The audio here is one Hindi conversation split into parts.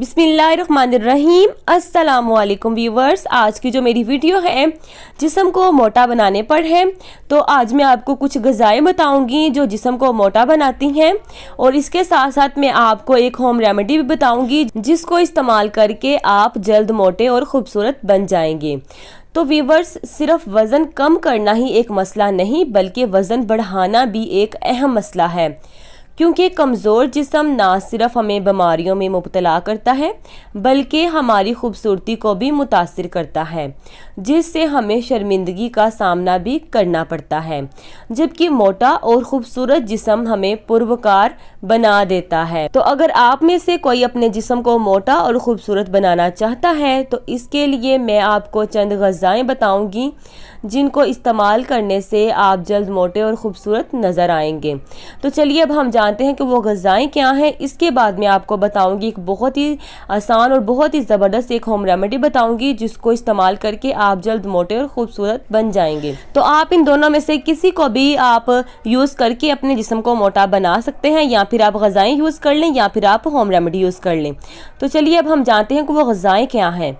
बिसमीम अस्सलाम व्यूवर्स आज की जो मेरी वीडियो है जिसम को मोटा बनाने पर है तो आज मैं आपको कुछ गज़ाएँ बताऊंगी जो जिसम को मोटा बनाती हैं और इसके साथ साथ मैं आपको एक होम रेमेडी भी बताऊंगी जिसको इस्तेमाल करके आप जल्द मोटे और ख़ूबसूरत बन जाएंगे तो वीवर्स सिर्फ वज़न कम करना ही एक मसला नहीं बल्कि वज़न बढ़ाना भी एक अहम मसला है क्योंकि कमज़ोर जिसम ना सिर्फ हमें बीमारियों में मुबतला करता है बल्कि हमारी खूबसूरती को भी मुतासर करता है जिससे हमें शर्मिंदगी का सामना भी करना पड़ता है जबकि मोटा और ख़ूबसूरत जिसम हमें पुरवकार बना देता है तो अगर आप में से कोई अपने जिसम को मोटा और ख़ूबसूरत बनाना चाहता है तो इसके लिए मैं आपको चंद गज़ाएँ बताऊँगी जिनको इस्तेमाल करने से आप जल्द मोटे और ख़ूबसूरत नज़र आएंगे तो चलिए अब हम जान जानते हैं कि वो गज़ाएँ क्या हैं इसके बाद में आपको बताऊँगी एक बहुत ही आसान और बहुत ही ज़बरदस्त एक होम रेमेडी बताऊँगी जिसको इस्तेमाल करके आप जल्द मोटे और ख़ूबसूरत बन जाएंगे तो आप इन दोनों में से किसी को भी आप यूज़ करके अपने जिसम को मोटा बना सकते हैं या फिर आप गज़ाएँ यूज़ कर लें या फिर आप होम रेमेडी यूज़ कर लें तो चलिए अब हम जानते हैं कि वो गज़ाएँ क्या हैं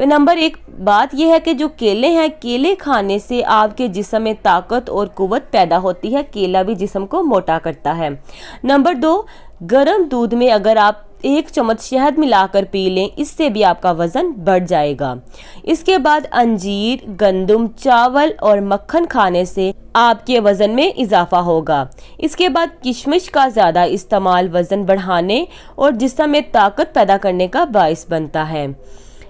तो नंबर एक बात यह है कि जो केले हैं केले खाने से आपके जिसम में ताकत और कुवत पैदा होती है केला भी जिसम को मोटा करता है नंबर दो गर्म दूध में अगर आप एक चम्मच शहद मिलाकर पी लें इससे भी आपका वज़न बढ़ जाएगा इसके बाद अंजीर गंदम चावल और मक्खन खाने से आपके वज़न में इजाफा होगा इसके बाद किशमिश का ज़्यादा इस्तेमाल वज़न बढ़ाने और जिसम में ताकत पैदा करने का बायस बनता है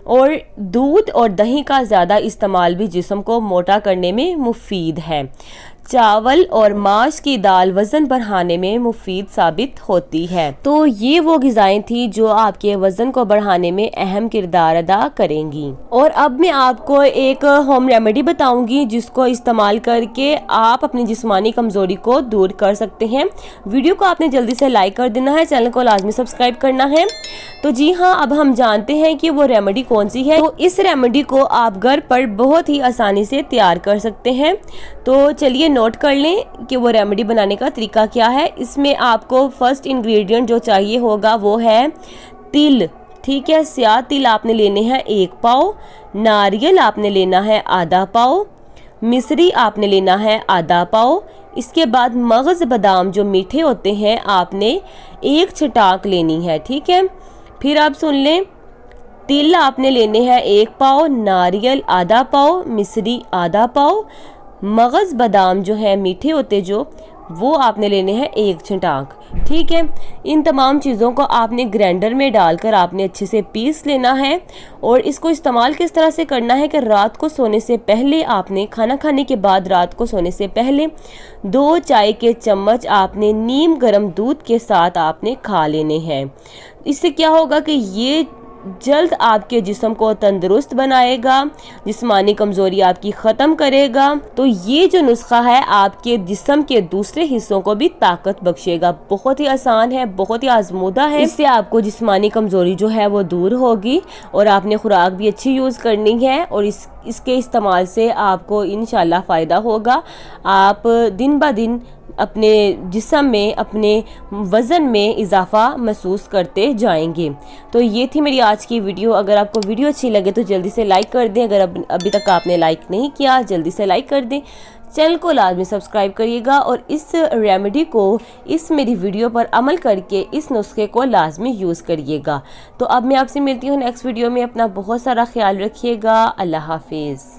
और दूध और दही का ज़्यादा इस्तेमाल भी जिसम को मोटा करने में मुफीद है चावल और माश की दाल वज़न बढ़ाने में मुफीद साबित होती है तो ये वो गज़ाएँ थी जो आपके वज़न को बढ़ाने में अहम किरदार अदा करेंगी और अब मैं आपको एक होम रेमेडी बताऊंगी जिसको इस्तेमाल करके आप अपनी जिस्मानी कमज़ोरी को दूर कर सकते हैं वीडियो को आपने जल्दी से लाइक कर देना है चैनल को लाजमी सब्सक्राइब करना है तो जी हाँ अब हम जानते हैं कि वो रेमेडी कौन सी है तो इस रेमेडी को आप घर पर बहुत ही आसानी से तैयार कर सकते हैं तो चलिए नोट कर लें कि वो रेमेडी बनाने का तरीका क्या है इसमें आपको फर्स्ट इंग्रेडिएंट जो चाहिए होगा वो है तिल ठीक है स्या तिल आपने लेने हैं एक पाव नारियल आपने लेना है आधा पाव मिसरी आपने लेना है आधा पाव इसके बाद मगज़ बादाम जो मीठे होते हैं आपने एक छटाक लेनी है ठीक है फिर आप सुन लें तिल आपने लेने हैं एक पाव नारियल आधा पाव मिसरी आधा पाव मगज़ बादाम जो है मीठे होते जो वो आपने लेने हैं एक छटाक ठीक है इन तमाम चीज़ों को आपने ग्राइंडर में डालकर आपने अच्छे से पीस लेना है और इसको इस्तेमाल किस तरह से करना है कि रात को सोने से पहले आपने खाना खाने के बाद रात को सोने से पहले दो चाय के चम्मच आपने नीम गर्म दूध के साथ आपने खा लेने हैं इससे क्या होगा कि ये जल्द आपके जिसम को तंदुरुस्त बनाएगा जिसमानी कमज़ोरी आपकी ख़त्म करेगा तो ये जो नुस्खा है आपके जिसम के दूसरे हिस्सों को भी ताकत बख्शेगा बहुत ही आसान है बहुत ही आजमूदा है इससे आपको जिसमानी कमज़ोरी जो है वो दूर होगी और आपने खुराक भी अच्छी यूज़ करनी है और इस इसके इस्तेमाल से आपको इन फ़ायदा होगा आप दिन ब दिन अपने जिसम में अपने वज़न में इजाफा महसूस करते जाएंगे तो ये थी मेरी आज की वीडियो अगर आपको वीडियो अच्छी लगे तो जल्दी से लाइक कर दें अगर अब अभी तक आपने लाइक नहीं किया जल्दी से लाइक कर दें चैनल को लाजमी सब्सक्राइब करिएगा और इस रेमेडी को इस मेरी वीडियो पर अमल करके इस नुस्खे को लाजमी यूज़ करिएगा तो अब मैं आपसे मिलती हूँ नेक्स्ट वीडियो में अपना बहुत सारा ख्याल रखिएगा अल्लाह हाफिज़